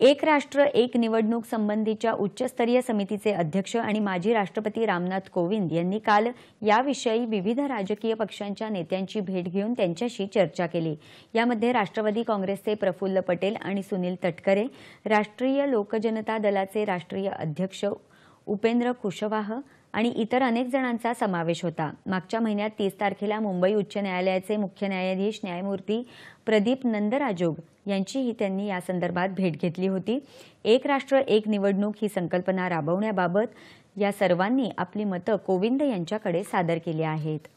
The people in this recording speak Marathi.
एक राष्ट्र एक निवडणूक संबंधीच्या उच्चस्तरीय समितीचे अध्यक्ष आणि माजी राष्ट्रपती रामनाथ कोविंद यांनी काल याविषयी विविध राजकीय पक्षांच्या नेत्यांची भेट घेऊन त्यांच्याशी चर्चा केली यामध्ये राष्ट्रवादी काँग्रेसचे प्रफुल्ल पटेल आणि सुनील तटकरे राष्ट्रीय लोकजनता दलाचे राष्ट्रीय अध्यक्ष उपेंद्र कुशवाह आणि इतर अनेक जणांचा समावेश होता मागच्या महिन्यात तीस तारखेला मुंबई उच्च न्यायालयाचे मुख्य न्यायाधीश न्यायमूर्ती प्रदीप नंदराजोग यांचीही त्यांनी या संदर्भात भेट घेतली होती एक राष्ट्र एक निवडणूक ही संकल्पना राबवण्याबाबत या सर्वांनी आपली मतं कोविंद यांच्याकडे सादर केली आहेत